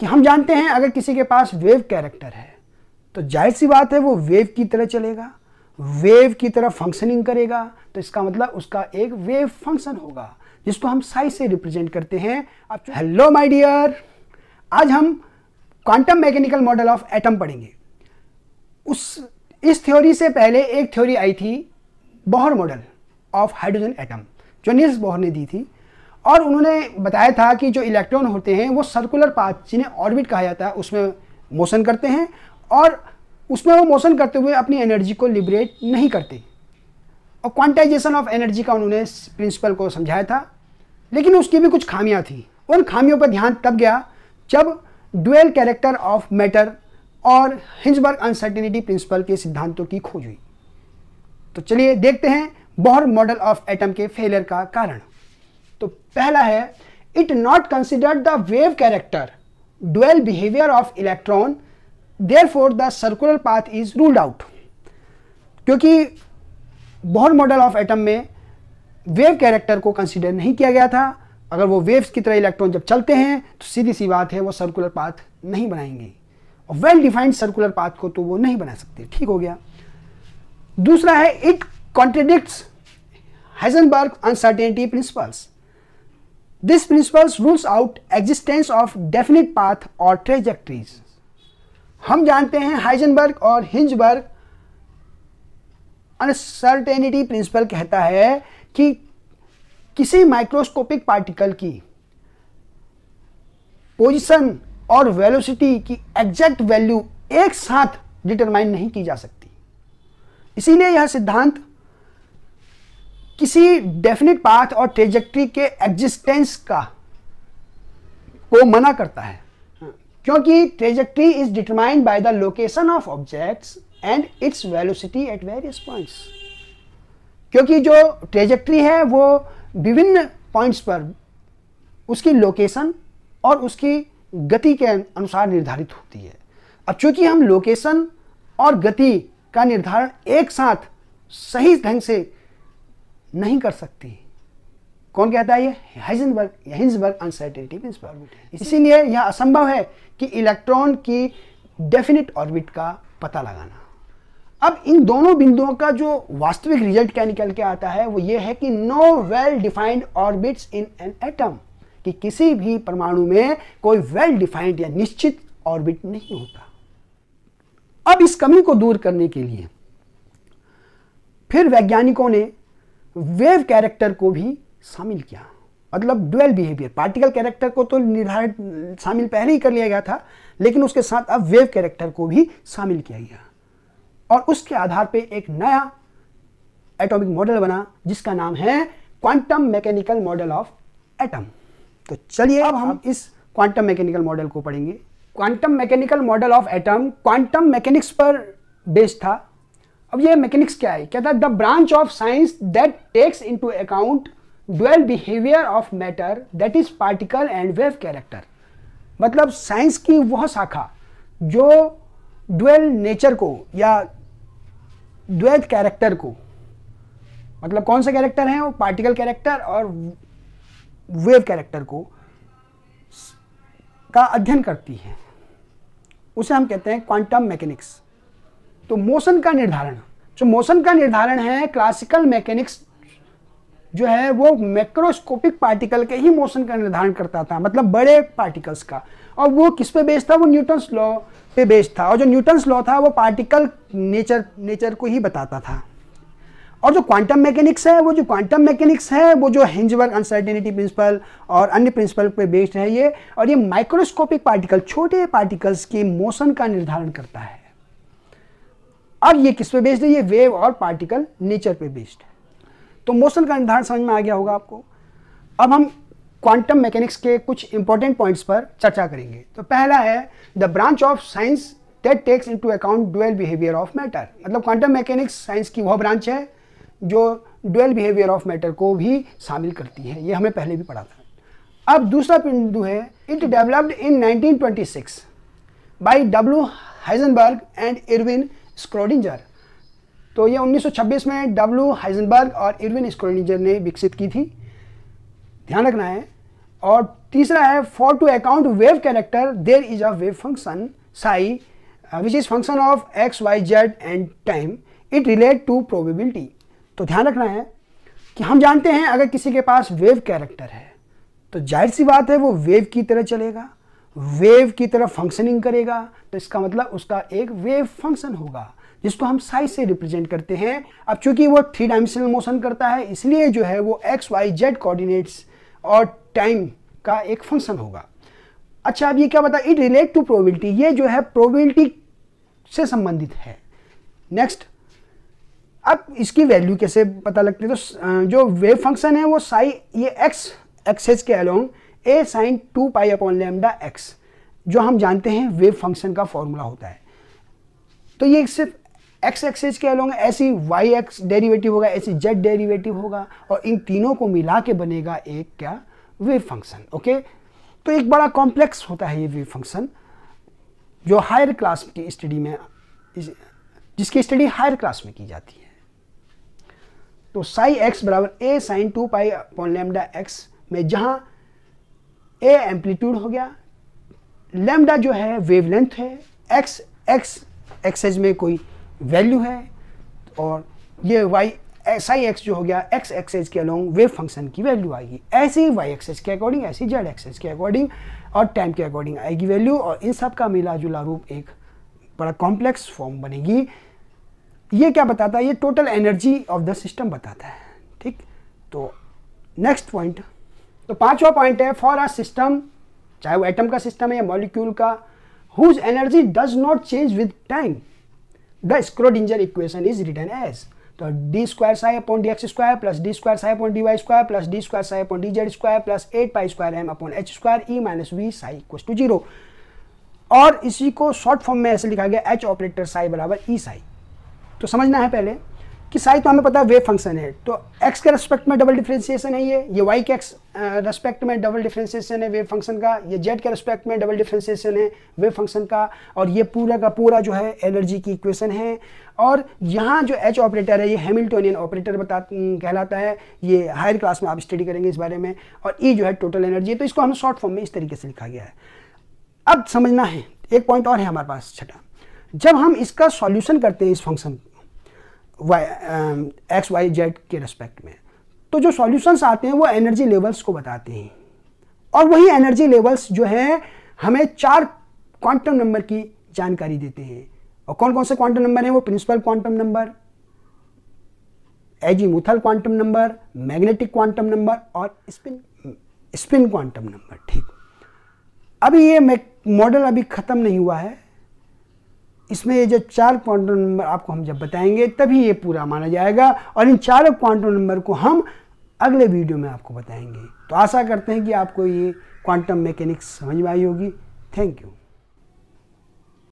कि हम जानते हैं अगर किसी के पास वेव कैरेक्टर है तो जाहिर सी बात है वो वेव की तरह चलेगा वेव की तरह फंक्शनिंग करेगा तो इसका मतलब उसका एक वेव फंक्शन होगा जिसको हम साइज से रिप्रेजेंट करते हैं अब हेलो माय डियर आज हम quantum mechanical model of atom पढ़ेंगे उस इस थ्योरी से पहले एक थ्योरी आई थी Bohr model of hydrogen atom जो नील्स बोहर ने दी थी और उन्होंने बताया था कि जो इलेक्ट्रॉन होते हैं वो सर्कुलर पाथ जिन्हें ऑर्बिट कहा जाता है उसमें मोशन करते हैं और उसमें वो मोशन करते हुए अपनी एनर्जी को लिबरेट नहीं करते और क्वांटाइजेशन ऑफ एनर्जी का उन्होंने प्रिंसिपल को समझाया था लेकिन उसकी भी कुछ खामियां थी उन खामियों पर ध्यान तब गया जब डुअल कैरेक्टर ऑफ मैटर और हिंजबर्ग अनसर्टिनिटी प्रिंसिपल के सिद्धांतों की खोज हुई तो चलिए देखते हैं बोहर मॉडल ऑफ एटम के फेलियर का कारण तो पहला है it not consider the wave character dual behaviour of electron therefore the circular path is ruled out क्योंकि बोहर मॉडल ऑफ एटम में वेव कैरेक्टर को कंसिडर नहीं किया गया था अगर वो वेव्स की तरह इलेक्ट्रॉन जब चलते हैं तो सीधी सी बात है वो सर्कुलर पाथ नहीं बनाएंगे और वेल डिफाइंड सर्कुलर पाथ को तो वो नहीं बना सकते ठीक हो गया दूसरा है it contradict Heisenberg uncertainty principles This principle rules out existence of definite path or trajectories. हम जानते हैं हाइजनबर्ग और हिंजबर्ग अनसर्टेनिटी प्रिंसिपल कहता है कि किसी माइक्रोस्कोपिक पार्टिकल की पोजीशन और वेलोसिटी की एग्जैक्ट वैल्यू एक साथ डिटरमाइन नहीं की जा सकती इसीलिए यह सिद्धांत किसी डेफिनेट पाथ और ट्रेजेक्ट्री के एग्जिस्टेंस का को मना करता है क्योंकि trajectory is determined by the location of objects and its velocity at various points क्योंकि जो ट्रेजेक्ट्री है वो विभिन्न पॉइंट्स पर उसकी लोकेशन और उसकी गति के अनुसार निर्धारित होती है अब चूंकि हम लोकेशन और गति का निर्धारण एक साथ सही ढंग से नहीं कर सकती कौन कहता है ये हाइजनबर्ग हिंसबर्ग अनसर्टेनिटी प्रिंसिपल इसीलिए यह असंभव है कि इलेक्ट्रॉन की डेफिनेट ऑर्बिट का पता लगाना अब इन दोनों बिंदुओं का जो वास्तविक रिजल्ट क्या निकल के आता है वो ये है कि no well defined orbits in an atom कि किसी भी परमाणु में कोई वेल डिफाइंड या निश्चित ऑर्बिट नहीं होता अब इस कमी को दूर करने के लिए फिर वैज्ञानिकों ने वेव कैरेक्टर को भी शामिल किया मतलब डुअल बिहेवियर पार्टिकल कैरेक्टर को तो निर्धारित शामिल पहले ही कर लिया गया था लेकिन उसके साथ अब वेव कैरेक्टर को भी शामिल किया गया और उसके आधार पे एक नया एटॉमिक मॉडल बना जिसका नाम है quantum mechanical model of atom तो चलिए अब हम इस क्वांटम मैकेनिकल मॉडल को पढ़ेंगे quantum mechanical model of atom quantum mechanics पर बेस्ड था अब ये मैकेनिक्स क्या है कहता है the branch of science that takes into account dual behaviour of matter that is particle and wave character मतलब साइंस की वह शाखा जो ड्यूअल नेचर को या द्वैत कैरेक्टर को मतलब कौन सा कैरेक्टर हैं वो पार्टिकल कैरेक्टर और वेव कैरेक्टर को का अध्ययन करती है उसे हम कहते हैं क्वांटम मैकेनिक्स तो मोशन का निर्धारण जो मोशन का निर्धारण है क्लासिकल मैकेनिक्स जो है वो मैक्रोस्कोपिक पार्टिकल के ही मोशन का निर्धारण करता था मतलब बड़े पार्टिकल्स का और वो किस पे बेस्ड था वो न्यूटन्स लॉ पे बेस्ड था और जो न्यूटन्स लॉ था वो पार्टिकल नेचर नेचर को ही बताता था और जो क्वांटम मैकेनिक्स है वो जो क्वांटम मैकेनिक्स है वो जो हिंजबर्ग अनसर्टेनिटी प्रिंसिपल और अन्य प्रिंसिपल पे बेस्ड है ये और ये माइक्रोस्कोपिक पार्टिकल छोटे पार्टिकल्स के मोशन का निर्धारण करता है अब ये किस पे बेस्ड है ये वेव और पार्टिकल नेचर पे बेस्ड है तो मोशन का निर्धारण समझ में आ गया होगा आपको अब हम क्वांटम मैकेनिक्स के कुछ इंपॉर्टेंट पॉइंट्स पर चर्चा करेंगे तो पहला है the branch of science that takes into account dual behaviour of matter मतलब क्वांटम मैकेनिक्स साइंस की वह ब्रांच है जो डुअल बिहेवियर ऑफ मैटर को भी शामिल करती है ये हमें पहले भी पढ़ा था अब दूसरा बिंदु है it developed in nineteen twenty six by W Heisenberg and Erwin Schrodinger तो ये 1926 में डब्ल्यू हाइजनबर्ग और इरविन स्क्रोडिंजर ने विकसित की थी ध्यान रखना है और तीसरा है for to account wave character there is a wave function psi which is function of x y z and time it relate to probability तो ध्यान रखना है कि हम जानते हैं अगर किसी के पास वेव कैरेक्टर है तो जाहिर सी बात है वो वेव की तरह चलेगा वेव की तरह फंक्शनिंग करेगा तो इसका मतलब उसका एक वेव फंक्शन होगा जिसको हम साइज से रिप्रेजेंट करते हैं अब चूंकि वो थ्री डायमेंशनल मोशन करता है इसलिए जो है वो एक्स वाई जेड कोऑर्डिनेट्स और टाइम का एक फंक्शन होगा अच्छा अब ये क्या बता इट रिलेट टू प्रोबेबिलिटी ये जो है प्रोबेबिलिटी से संबंधित है नेक्स्ट अब इसकी वैल्यू कैसे पता लगती है तो जो वेव फंक्शन है वो साई ये एक्स एक्सेस के along a sine two pi upon lambda x जो हम जानते हैं वेव फंक्शन का फॉर्मूला होता है तो ये सिर्फ एक्स एक्सेज के अलॉन्ग ऐसी वाई एक्स डेरीवेटिव होगा ऐसी जेड डेरीवेटिव होगा और इन तीनों को मिला के बनेगा एक क्या वेव फंक्शन ओके तो एक बड़ा कॉम्प्लेक्स होता है ये वेव फंक्शन जो हायर क्लास की स्टडी में जिसकी स्टडी हायर क्लास में की जाती है तो साई एक्स बराबर a sine two pi upon lambda x में जहां ए एम्पलीट्यूड हो गया लेमडा जो है वेवलेंथ है एक्स एक्स एक्सेज में कोई वैल्यू है और ये वाई एस आई एक्स जो हो गया एक्स एक्सेज के अलॉन्ग वेव फंक्शन की वैल्यू आएगी ऐसे ही वाई एक्सेज के अकॉर्डिंग ऐसी जेड जेड एक्सेज के अकॉर्डिंग और टाइम के अकॉर्डिंग आएगी वैल्यू और इन सब का मिला जुला रूप एक बड़ा कॉम्प्लेक्स फॉर्म बनेगी ये क्या बताता है ये total energy of the system बताता है ठीक तो नेक्स्ट पॉइंट तो पांचवा पॉइंट है फॉर अ सिस्टम चाहे वो एटम का सिस्टम है या मॉलिक्यूल का whose energy does not change with time the Schrodinger equation is written as तो d square psi upon d x square plus d square psi upon d y square plus d square psi upon d z square plus eight pi square m upon h square E minus V psi equal to zero और इसी को short form में ऐसे लिखा गया H operator Sai बराबर ई e Sai तो समझना है पहले कि साई तो हमें पता है वेव फंक्शन है तो एक्स के रेस्पेक्ट में डबल डिफ्रेंसिएशन है ये ये वाई के एक्स रेस्पेक्ट में डबल डिफ्रेंसिएशन है वेव फंक्शन का ये जेड के रेस्पेक्ट में डबल डिफ्रेंसिएशन है वेव फंक्शन का और ये पूरा का पूरा जो है एनर्जी की इक्वेशन है और यहाँ जो एच ऑपरेटर है ये हेमिल्टोनियन ऑपरेटर बता कहलाता है ये हायर क्लास में आप स्टडी करेंगे इस बारे में और ई e जो है टोटल एनर्जी है तो इसको हमें शॉर्ट फॉर्म में इस तरीके से लिखा गया है अब समझना है एक पॉइंट और है हमारे पास छठा जब हम इसका सॉल्यूशन करते हैं इस function y x y z के रेस्पेक्ट में तो जो सॉल्यूशंस आते हैं वो एनर्जी लेवल्स को बताते हैं और वही एनर्जी लेवल्स जो है हमें चार क्वांटम नंबर की जानकारी देते हैं और कौन कौन से क्वांटम नंबर हैं वो principal quantum number azimuthal quantum number magnetic quantum number और स्पिन स्पिन क्वांटम नंबर ठीक अभी ये मॉडल अभी ख़त्म नहीं हुआ है इसमें ये जो चार क्वांटम नंबर आपको हम जब बताएंगे तभी ये पूरा माना जाएगा और इन चारों क्वांटम नंबर को हम अगले वीडियो में आपको बताएंगे तो आशा करते हैं कि आपको ये क्वांटम मैकेनिक्स समझ में आई होगी थैंक यू